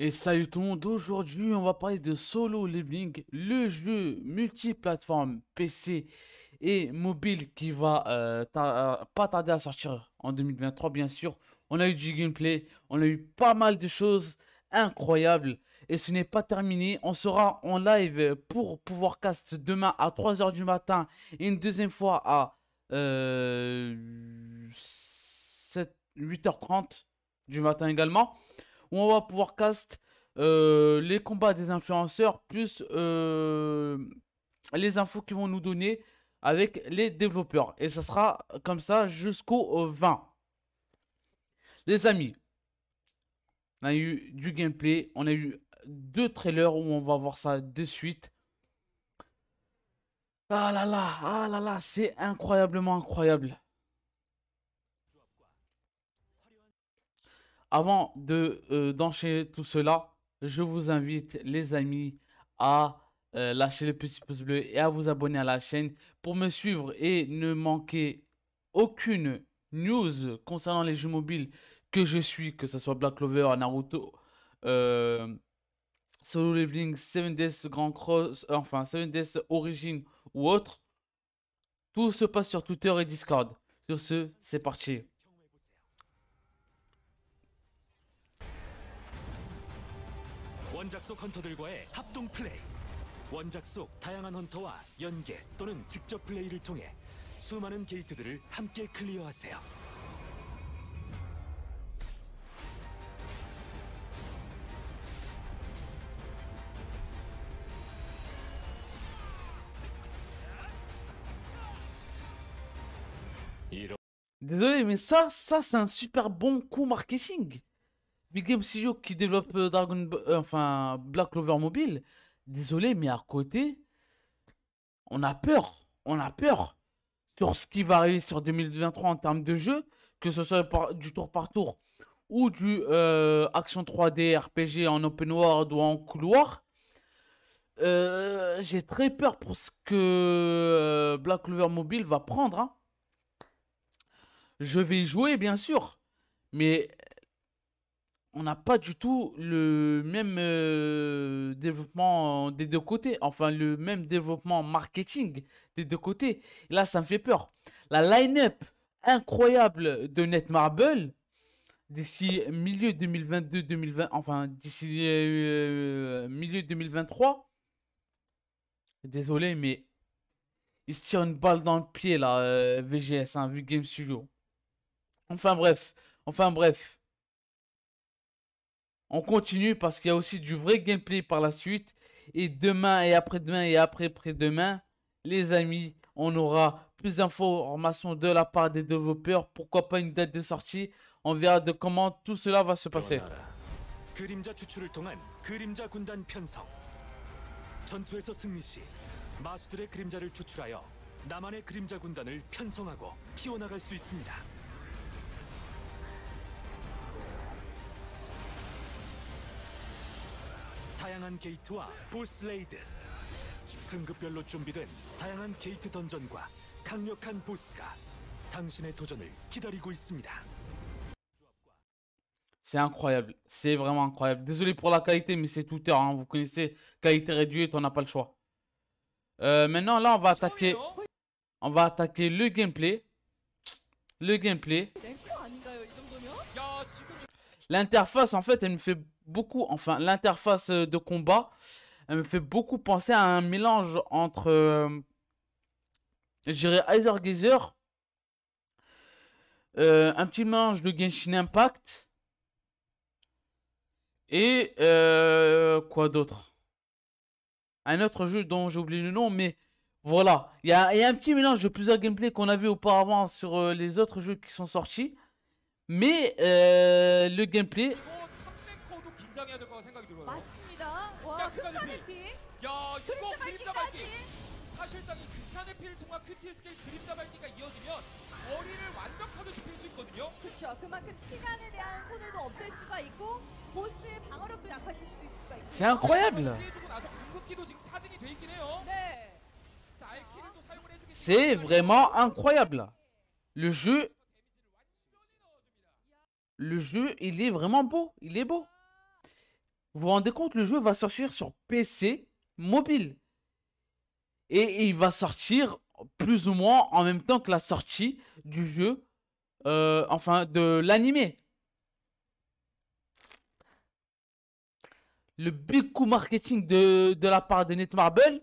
Et salut tout le monde, aujourd'hui on va parler de Solo Leveling, le jeu multiplateforme PC et mobile qui va euh, euh, pas tarder à sortir en 2023 bien sûr. On a eu du gameplay, on a eu pas mal de choses incroyables et ce n'est pas terminé. On sera en live pour pouvoir cast demain à 3h du matin et une deuxième fois à euh, 7, 8h30 du matin également où on va pouvoir cast euh, les combats des influenceurs plus euh, les infos qu'ils vont nous donner avec les développeurs. Et ça sera comme ça jusqu'au 20. Euh, les amis, on a eu du gameplay, on a eu deux trailers où on va voir ça de suite. Ah là là, ah là là, c'est incroyablement incroyable. Avant de euh, d'enchaîner tout cela, je vous invite les amis à euh, lâcher le petit pouce bleu et à vous abonner à la chaîne pour me suivre et ne manquer aucune news concernant les jeux mobiles que je suis, que ce soit Black Clover, Naruto, euh, Solo Leveling, Seven Deaths Grand Cross, enfin Seven Deaths Origin ou autre. Tout se passe sur Twitter et Discord. Sur ce, c'est parti. 원작 속 헌터들과의 합동 플레이. 원작 속 다양한 헌터와 연계 또는 직접 플레이를 통해 수많은 게이트들을 함께 클리어하세요. Désolé, mais ça, ça, c'est un super bon coup marketing. Big Game Studio qui développe euh, Dragon, euh, enfin Black Clover Mobile, désolé, mais à côté, on a peur, on a peur sur ce qui va arriver sur 2023 en termes de jeu, que ce soit du tour par tour ou du euh, action 3D RPG en open world ou en couloir. J'ai très peur pour ce que Black Clover Mobile va prendre. Hein. Je vais y jouer, bien sûr. Mais on n'a pas du tout le même euh, développement des deux côtés, enfin le même développement marketing des deux côtés. là, ça me fait peur. La line-up incroyable de Netmarble d'ici milieu 2022-2020, enfin d'ici euh, euh, milieu 2023. Désolé, mais il se tire une balle dans le pied là, VGS, hein, vu Game Studio. Enfin bref, enfin bref. On continue parce qu'il y a aussi du vrai gameplay par la suite. Et demain et après-demain et après près demain les amis, on aura plus d'informations de la part des développeurs. Pourquoi pas une date de sortie On verra de comment tout cela va se passer. C'est incroyable, c'est vraiment incroyable. Désolé pour la qualité, mais c'est tout Vous connaissez, qualité réduite, on n'a pas le choix. Euh, maintenant, là, on va attaquer. On va attaquer le gameplay. Le gameplay. L'interface, en fait, elle me fait beaucoup, enfin l'interface euh, de combat, elle me fait beaucoup penser à un mélange entre, euh, je dirais, euh, un petit mélange de Genshin Impact et quoi d'autre Un autre jeu dont j'ai oublié le nom, mais voilà. Il y, y a, un petit mélange de plusieurs gameplays qu'on a vu auparavant sur les autres jeux qui sont sortis, mais le gameplay. 긴장해야 될 거라고 생각이 들어요. 맞습니다. 와, 끝까지 야, 이거 그립자 밝기. 사실상 이 극한의 피를 통한 QTSK 그립자 밝기가 이어지면 거리를 완벽하게 좁힐 수 있거든요. 그렇죠. 그만큼 시간에 대한 손해도 없앨 수가 있고 보스의 방어력도 약화실 수도 있을 수가 있고. C'est incroyable 피해주고 나서 궁극기도 지금 차징이 돼 있긴 해요. 네. 자, 알키를 또 사용을 해주기 C'est vraiment incroyable. Le jeu, le jeu, il est vraiment beau. Il est beau. Vous vous rendez compte, le jeu va sortir sur PC, mobile. Et, il va sortir plus ou moins en même temps que la sortie du jeu, euh, enfin de l'animé. Le big coup marketing de, la part de Netmarble.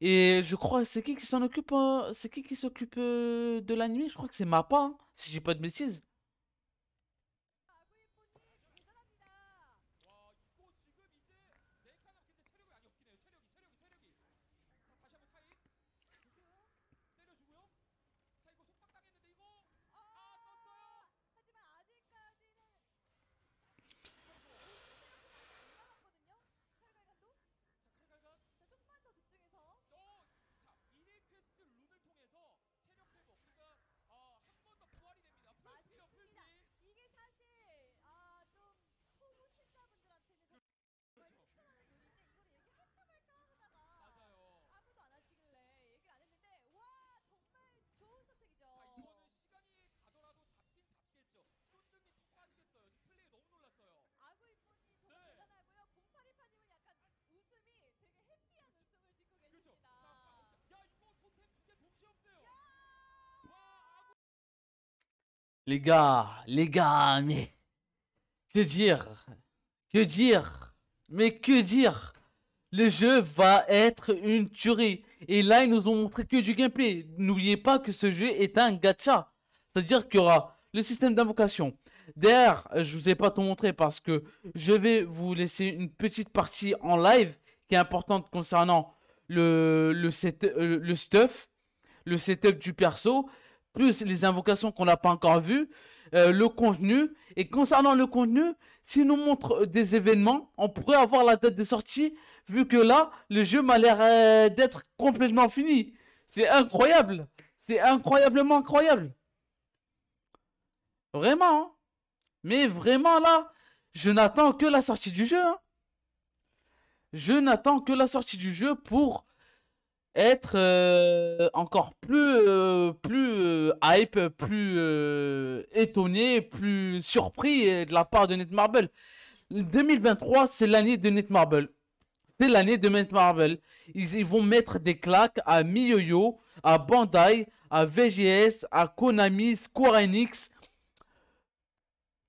Et je crois, c'est qui qui s'en occupe hein, C'est qui qui s'occupe euh, de l'animé Je crois que c'est Mappa, hein, si j'ai pas de bêtises. Les gars, les gars, mais que dire Que dire Mais que dire Le jeu va être une tuerie. Et là, ils nous ont montré que du gameplay. N'oubliez pas que ce jeu est un gacha. C'est-à-dire qu'il y aura le système d'invocation. Derrière, je vous ai pas tout montré parce que je vais vous laisser une petite partie en live qui est importante concernant le, le, set, euh, le stuff, le setup du perso plus les invocations qu'on n'a pas encore vues, euh, le contenu. Et concernant le contenu, s'il nous montre euh, des événements, on pourrait avoir la date de sortie, vu que là, le jeu m'a l'air euh, d'être complètement fini. C'est incroyable. C'est incroyablement incroyable. Vraiment. Hein. Mais vraiment là, je n'attends que la sortie du jeu. Hein. je n'attends que la sortie du jeu pour être euh, encore plus, euh, plus euh, hype, plus étonné, plus surpris de la part de Netmarble. 2023, c'est l'année de Netmarble. C'est l'année de Netmarble. Ils, ils vont mettre des claques à MiYoYo, à Bandai, à VGS, à Konami, Square Enix.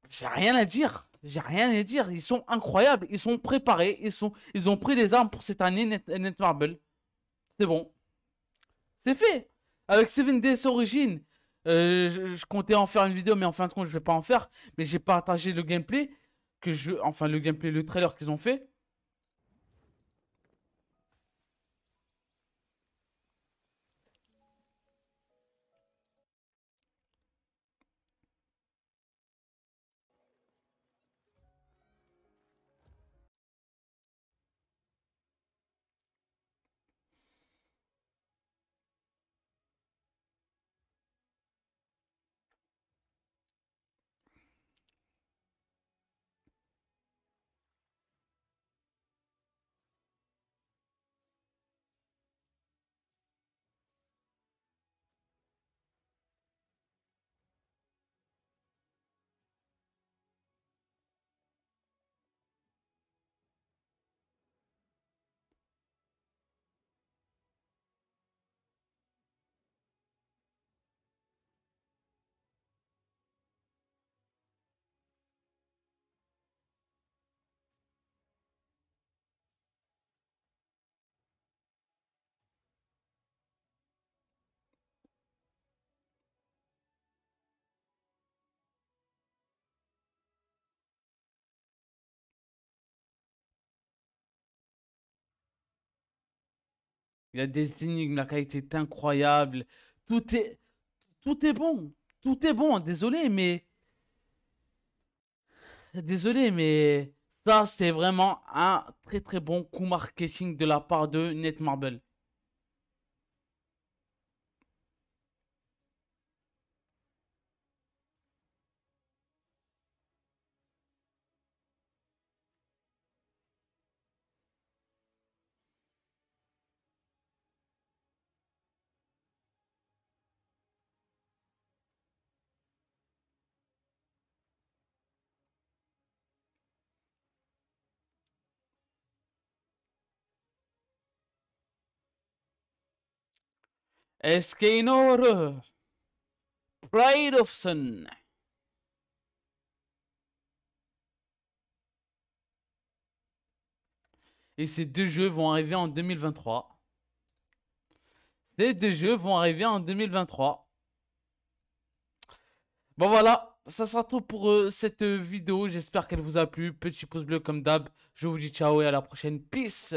J'ai rien à dire. J'ai rien à dire. Ils sont incroyables. Ils sont préparés. Ils, sont, ils ont pris des armes pour cette année Net, Netmarble. C'est bon. C'est fait. Avec Seven Days Origin, euh, je, comptais en faire une vidéo, mais en fin de compte, je vais pas en faire. Mais j'ai partagé le gameplay, que je, enfin le gameplay, le trailer qu'ils ont fait. Il y a des la qualité est incroyable. Tout est, tout est bon. Tout est bon. Désolé, mais. Désolé, mais. Ça, c'est vraiment un très très bon coup marketing de la part de Netmarble. Eskenor Pride of Sun. Et ces deux jeux vont arriver en 2023. Ces deux jeux vont arriver en 2023. Bon voilà, ça sera tout pour euh, cette euh, vidéo. J'espère qu'elle vous a plu. Petit pouce bleu comme d'hab. Je vous dis ciao et à la prochaine. Peace